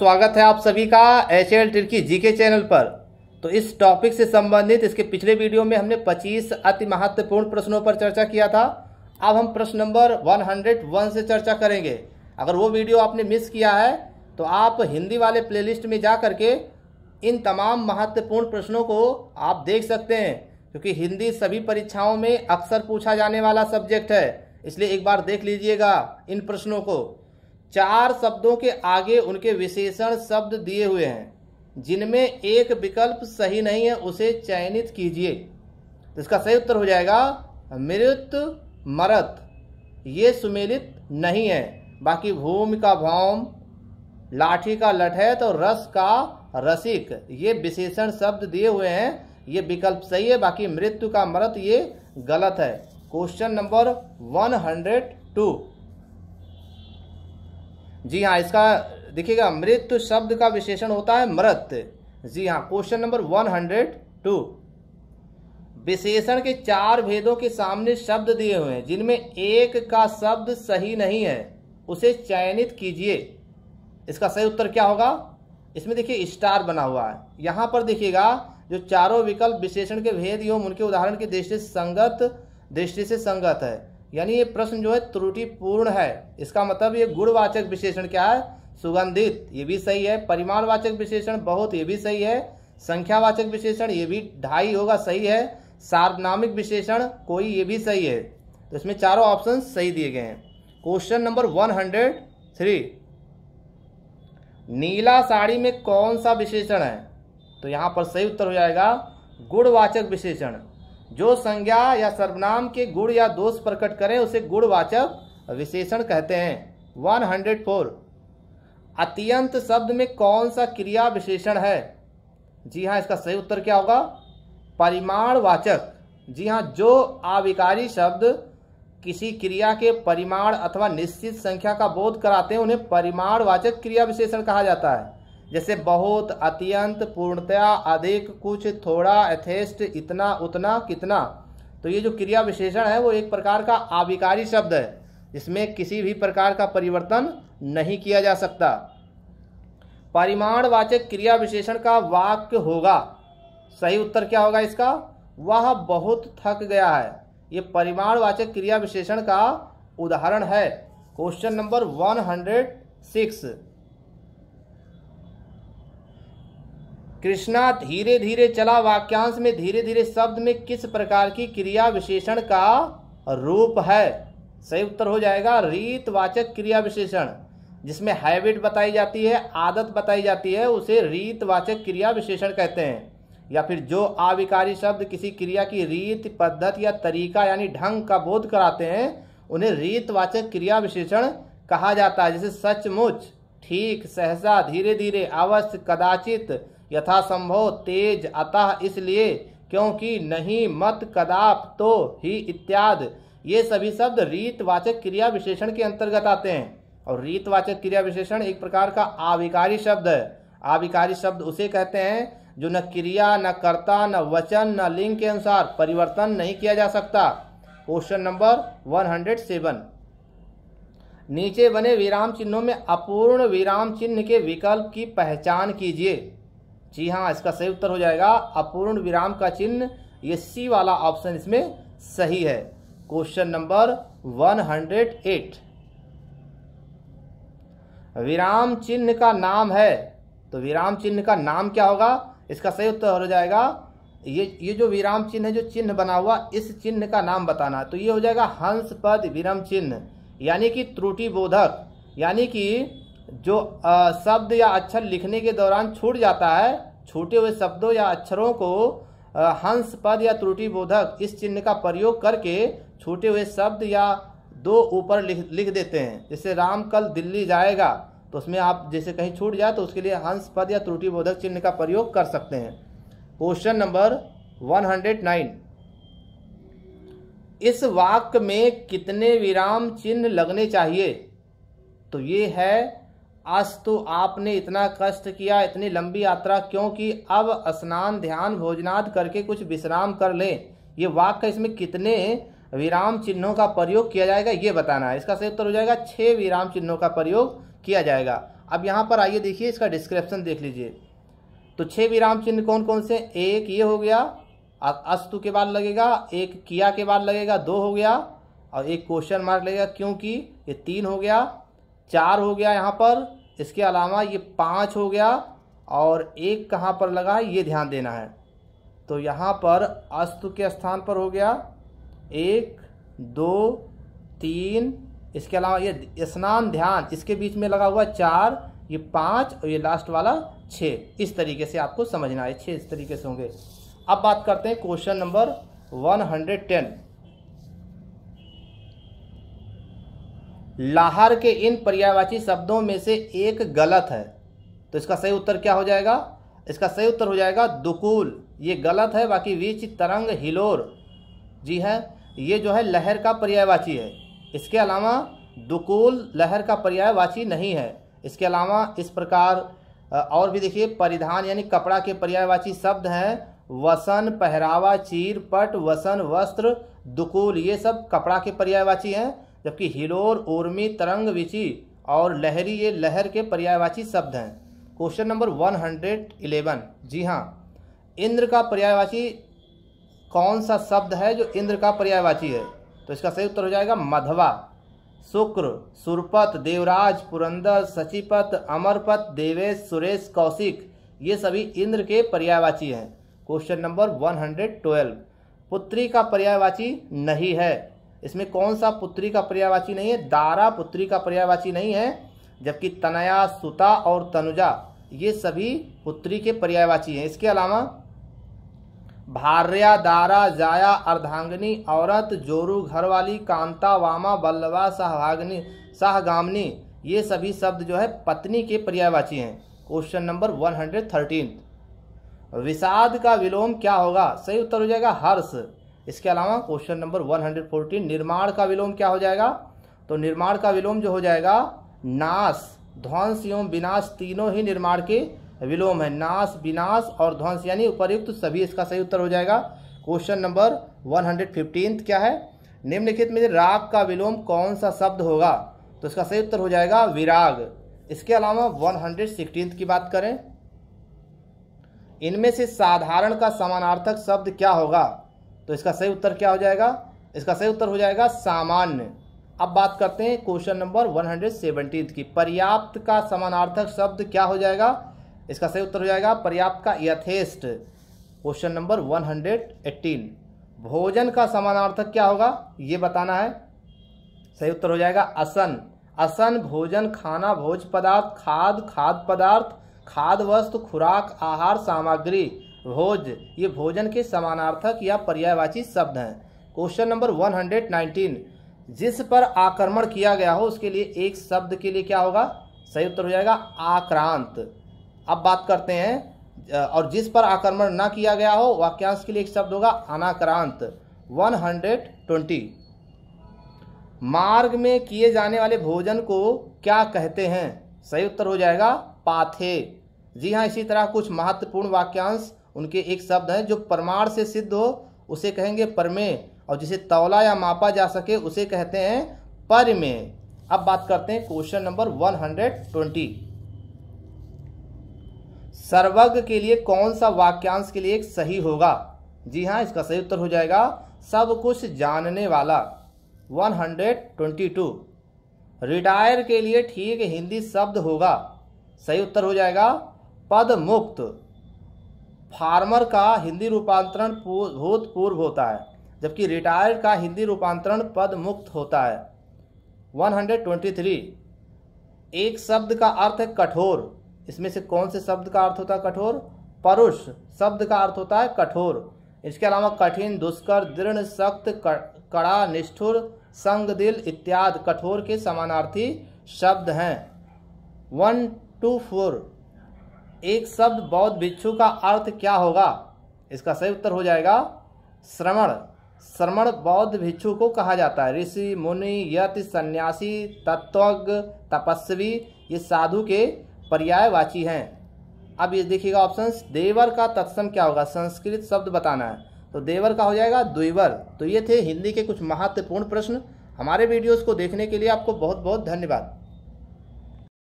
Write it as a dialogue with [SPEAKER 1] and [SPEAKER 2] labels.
[SPEAKER 1] स्वागत है आप सभी का एच एल टिर्की जी के चैनल पर तो इस टॉपिक से संबंधित इसके पिछले वीडियो में हमने 25 अति महत्वपूर्ण प्रश्नों पर चर्चा किया था अब हम प्रश्न नंबर 101 से चर्चा करेंगे अगर वो वीडियो आपने मिस किया है तो आप हिंदी वाले प्लेलिस्ट में जा करके इन तमाम महत्वपूर्ण प्रश्नों को आप देख सकते हैं क्योंकि हिंदी सभी परीक्षाओं में अक्सर पूछा जाने वाला सब्जेक्ट है इसलिए एक बार देख लीजिएगा इन प्रश्नों को चार शब्दों के आगे उनके विशेषण शब्द दिए हुए हैं जिनमें एक विकल्प सही नहीं है उसे चयनित कीजिए तो इसका सही उत्तर हो जाएगा मृत मरत ये सुमेलित नहीं है बाकी भूमि का भौम लाठी का लठैत और रस का रसिक ये विशेषण शब्द दिए हुए हैं ये विकल्प सही है बाकी मृत्यु का मरत ये गलत है question number one hundred two जी हाँ इसका देखिएगा मृत्यु शब्द का विशेषण होता है मृत जी हाँ question number one hundred two विशेषण के चार भेदों के सामने शब्द दिए हुए हैं जिनमें एक का शब्द सही नहीं है उसे चयनित कीजिए इसका सही उत्तर क्या होगा इसमें देखिए स्टार बना हुआ है यहाँ पर देखिएगा जो चारों विकल्प विशेषण के भेद एवं उनके उदाहरण की दृष्टि से संगत दृष्टि से संगत है यानी ये प्रश्न जो है त्रुटिपूर्ण है इसका मतलब ये गुणवाचक विशेषण क्या है सुगंधित ये भी सही है परिमाणवाचक विशेषण बहुत ये भी सही है संख्यावाचक विशेषण ये भी ढाई होगा सही है सार्वनामिक विशेषण कोई ये भी सही है तो इसमें चारों ऑप्शन सही दिए गए हैं question number one hundred three नीला साड़ी में कौन सा विशेषण है तो यहाँ पर सही उत्तर हो जाएगा गुणवाचक विशेषण जो संज्ञा या सर्वनाम के गुण या दोष प्रकट करें उसे गुणवाचक विशेषण कहते हैं 104 अत्यंत शब्द में कौन सा क्रिया विशेषण है जी हाँ इसका सही उत्तर क्या होगा परिमाण वाचक जी हाँ जो आविकारी शब्द किसी क्रिया के परिमाण अथवा निश्चित संख्या का बोध कराते हैं उन्हें परिमाणवाचक क्रिया विशेषण कहा जाता है जैसे बहुत अत्यंत पूर्णतया अधिक कुछ थोड़ा यथेष्ट इतना उतना कितना तो ये जो क्रिया विशेषण है वो एक प्रकार का आविकारी शब्द है जिसमें किसी भी प्रकार का परिवर्तन नहीं किया जा सकता परिमाणवाचक क्रिया विशेषण का वाक्य होगा सही उत्तर क्या होगा इसका वह बहुत थक गया है ये परिमाणवाचक क्रिया विशेषण का उदाहरण है question number one hundred six Krishna धीरे धीरे चला वाक्यांश में धीरे धीरे शब्द में किस प्रकार की क्रिया विशेषण का रूप है सही उत्तर हो जाएगा रीतवाचक क्रिया विशेषण जिसमें हैबिट बताई जाती है आदत बताई जाती है उसे रीतवाचक क्रिया विशेषण कहते हैं या फिर जो आविकारी शब्द किसी क्रिया की रीत पद्धति या तरीका यानी ढंग का बोध कराते हैं उन्हें रीतवाचक क्रिया विशेषण कहा जाता है जैसे सचमुच ठीक सहसा धीरे धीरे अवश्य कदाचित यथासंभव तेज अतः इसलिए क्योंकि नहीं मत कदाप तो ही इत्यादि ये सभी शब्द रीतवाचक क्रिया विशेषण के अंतर्गत आते हैं और रीतवाचक क्रिया विशेषण एक प्रकार का आविकारी शब्द है आविकारी शब्द उसे कहते हैं जो न क्रिया न कर्ता न वचन न लिंग के अनुसार परिवर्तन नहीं किया जा सकता question number one hundred seven नीचे बने विराम चिन्हों में अपूर्ण विराम चिन्ह के विकल्प की पहचान कीजिए जी हाँ इसका सही उत्तर हो जाएगा अपूर्ण विराम का चिन्ह ये सी वाला ऑप्शन इसमें सही है question number one hundred eight विराम चिन्ह का नाम है तो विराम चिन्ह का नाम क्या होगा इसका सही उत्तर हो जाएगा ये ये जो विराम चिन्ह है जो चिन्ह बना हुआ इस चिन्ह का नाम बताना तो ये हो जाएगा हंस पद विराम चिन्ह यानी कि त्रुटि बोधक यानी कि जो आ, शब्द या अक्षर लिखने के दौरान छूट जाता है छूटे हुए शब्दों या अक्षरों को हंस पद या त्रुटि बोधक इस चिन्ह का प्रयोग करके छूटे हुए शब्द या दो ऊपर लिख लिख देते हैं जैसे राम कल दिल्ली जाएगा तो उसमें आप जैसे कहीं छूट जाए तो उसके लिए हंस पद या त्रुटि बोधक चिन्ह का प्रयोग कर सकते हैं क्वेश्चन नंबर 109 इस वाक्य में कितने विराम चिन्ह लगने चाहिए तो ये है आज तो आपने इतना कष्ट किया इतनी लंबी यात्रा क्यों की अब स्नान ध्यान भोजनाद करके कुछ विश्राम कर लें ये वाक्य इसमें कितने विराम चिन्हों का प्रयोग किया जाएगा ये बताना है इसका सही उत्तर हो जाएगा छः विराम चिन्हों का प्रयोग किया जाएगा अब यहाँ पर आइए देखिए इसका डिस्क्रिप्शन देख लीजिए तो छः विराम चिन्ह कौन कौन से एक ये हो गया अस्तु के बाद लगेगा एक किया के बाद लगेगा दो हो गया और एक क्वेश्चन मार्क लगेगा क्योंकि ये तीन हो गया चार हो गया यहाँ पर इसके अलावा ये पाँच हो गया और एक कहाँ पर लगा है ये ध्यान देना है तो यहाँ पर अस्तु के स्थान पर हो गया एक दो तीन इसके अलावा ये स्नान ध्यान इसके बीच में लगा हुआ चार ये पाँच और ये लास्ट वाला छः इस तरीके से आपको समझना है छः इस तरीके से होंगे अब बात करते हैं question number one hundred ten लाहर के इन पर्यायवाची शब्दों में से एक गलत है तो इसका सही उत्तर क्या हो जाएगा इसका सही उत्तर हो जाएगा दुकूल ये गलत है बाकी वीच तरंग हिलोर जी है हाँ, ये जो है लहर का पर्यायवाची है इसके अलावा दुकूल लहर का पर्यायवाची नहीं है इसके अलावा इस प्रकार और भी देखिए परिधान यानी कपड़ा के पर्यायवाची शब्द हैं वसन पहरावा चीर पट वसन वस्त्र दुकूल ये सब कपड़ा के पर्यायवाची हैं जबकि हिलोर उर्मी तरंग विचि और लहरी ये लहर के पर्यायवाची शब्द हैं question number one hundred eleven जी हाँ इंद्र का पर्यायवाची कौन सा शब्द है जो इंद्र का पर्यायवाची है तो इसका सही उत्तर हो जाएगा मधवा शुक्र सुरपत देवराज पुरंदर सचिपत अमरपत देवेश सुरेश कौशिक ये सभी इंद्र के पर्यायवाची हैं question number one hundred twelve पुत्री का पर्यायवाची नहीं है इसमें कौन सा पुत्री का पर्यावाची नहीं है दारा पुत्री का पर्यावाची नहीं है जबकि तनया सुता और तनुजा ये सभी पुत्री के पर्यायवाची हैं इसके अलावा भार्या दारा जाया अर्धांगनी औरत जोरू घरवाली कांता वामा बल्लवा सहभागनी सहगामनी ये सभी शब्द जो है पत्नी के पर्यायवाची हैं question number one hundred thirteen विषाद का विलोम क्या होगा सही उत्तर हो जाएगा हर्ष इसके अलावा क्वेश्चन नंबर 114 निर्माण का विलोम क्या हो जाएगा तो निर्माण का विलोम जो हो जाएगा नाश ध्वंस एवं विनाश तीनों ही निर्माण के विलोम है नाश विनाश और ध्वंस यानी तो सभी इसका सही उत्तर हो जाएगा क्वेश्चन नंबर 115 क्या है निम्नलिखित में राग का विलोम कौन सा शब्द होगा तो इसका सही उत्तर हो जाएगा विराग इसके अलावा वन 116 की बात करें इनमें से साधारण का समानार्थक शब्द क्या होगा तो इसका सही उत्तर क्या हो जाएगा इसका सही उत्तर हो जाएगा सामान्य अब बात करते हैं क्वेश्चन नंबर वन हंड्रेड की पर्याप्त का समानार्थक शब्द क्या हो जाएगा इसका सही उत्तर हो जाएगा पर्याप्त का यथेष्ट question number one hundred eighteen भोजन का समानार्थक क्या होगा ये बताना है सही उत्तर हो जाएगा असन असन भोजन खाना भोज पदार्थ खाद खाद्य पदार्थ खाद्य वस्तु खुराक आहार सामग्री भोज ये भोजन के समानार्थक या पर्यायवाची शब्द हैं क्वेश्चन नंबर 119 जिस पर आक्रमण किया गया हो उसके लिए एक शब्द के लिए क्या होगा सही उत्तर हो जाएगा आक्रांत अब बात करते हैं और जिस पर आक्रमण ना किया गया हो वाक्यांश के लिए एक शब्द होगा अनाक्रांत 120 मार्ग में किए जाने वाले भोजन को क्या कहते हैं सही उत्तर हो जाएगा पाथे जी हाँ इसी तरह कुछ महत्वपूर्ण वाक्यांश उनके एक शब्द हैं जो प्रमाण से सिद्ध हो उसे कहेंगे परमे और जिसे तौला या मापा जा सके उसे कहते हैं परमे अब बात करते हैं question number one hundred twenty सर्वज्ञ के लिए कौन सा वाक्यांश के लिए एक सही होगा जी हाँ इसका सही उत्तर हो जाएगा सब कुछ जानने वाला 122 रिटायर के लिए ठीक हिंदी शब्द होगा सही उत्तर हो जाएगा पद मुक्त फार्मर का हिंदी रूपांतरण भूतपूर्व होता है जबकि रिटायर्ड का हिंदी रूपांतरण पद मुक्त होता है 123 एक शब्द का अर्थ है कठोर इसमें से कौन से शब्द का अर्थ होता है कठोर परुष शब्द का अर्थ होता है कठोर इसके अलावा कठिन दुष्कर दृढ़ सख्त कड़ा निष्ठुर संगदिल इत्यादि कठोर के समानार्थी शब्द हैं वन टू फोर एक शब्द बौद्ध भिक्षु का अर्थ क्या होगा इसका सही उत्तर हो जाएगा श्रवण श्रवण बौद्ध भिक्षु को कहा जाता है ऋषि मुनि यत सन्यासी तत्वज्ञ तपस्वी ये साधु के पर्यायवाची हैं अब ये देखिएगा ऑप्शन देवर का तत्सम क्या होगा संस्कृत शब्द बताना है तो देवर का हो जाएगा द्विवर तो ये थे हिंदी के कुछ महत्वपूर्ण प्रश्न हमारे वीडियोस को देखने के लिए आपको बहुत बहुत धन्यवाद